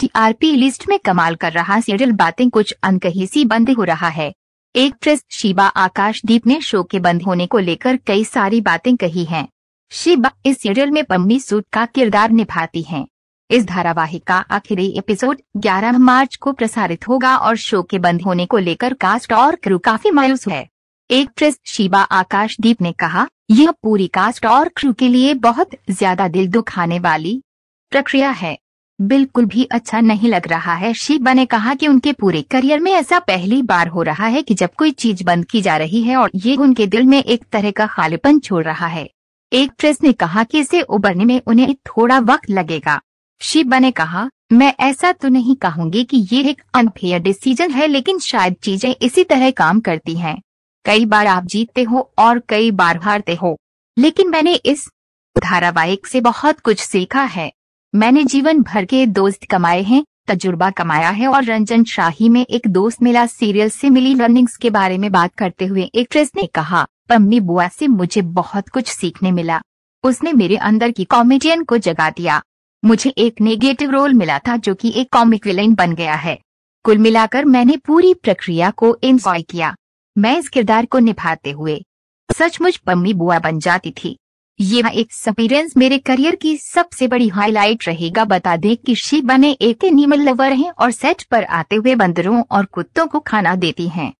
TRP list में कमाल कर रहा सीरियल बातें कुछ अनकही सी बंद हो रहा है एक प्रेस शिबा आकाशदीप ने शो के बंद होने को लेकर कई सारी बातें कही हैं। शिबा इस सीरियल में पम्मी सूट का किरदार निभाती हैं। इस धारावाहिक का आखिरी एपिसोड 11 मार्च को प्रसारित होगा और शो के बंद होने को लेकर कास्ट और क्रू काफी मायूस है एक प्रेस शिबा आकाशदीप ने कहा यह पूरी कास्ट और क्रू के लिए बहुत ज्यादा दिल दुखाने वाली प्रक्रिया है बिल्कुल भी अच्छा नहीं लग रहा है शिबा ने कहा कि उनके पूरे करियर में ऐसा पहली बार हो रहा है कि जब कोई चीज बंद की जा रही है और ये उनके दिल में एक तरह का खालीपन छोड़ रहा है एक प्रेस ने कहा कि इसे उबरने में उन्हें थोड़ा वक्त लगेगा शिबा ने कहा मैं ऐसा तो नहीं कहूंगी कि ये एक अनफेयर डिसीजन है लेकिन शायद चीजें इसी तरह काम करती हैं कई बार आप जीतते हो और कई बार हारते हो लेकिन मैंने इस धारावाहिक से बहुत कुछ सीखा है मैंने जीवन भर के दोस्त कमाए हैं तजुर्बा कमाया है और रंजन शाही में एक दोस्त मिला सीरियल से मिली लर्निंग्स के बारे में बात करते हुए एक्ट्रेस ने कहा पम्मी बुआ से मुझे बहुत कुछ सीखने मिला उसने मेरे अंदर की कॉमेडियन को जगा दिया मुझे एक नेगेटिव रोल मिला था जो कि एक कॉमिक विलेन बन गया है कुल मिलाकर मैंने पूरी प्रक्रिया को एंजॉय किया मैं इस किरदार को निभाते हुए सचमुच पम्मी बुआ बन जाती थी ये एक्सपीरियंस मेरे करियर की सबसे बड़ी हाईलाइट रहेगा बता दें कि शी बने एक एनिमल लवर हैं और सेट पर आते हुए बंदरों और कुत्तों को खाना देती हैं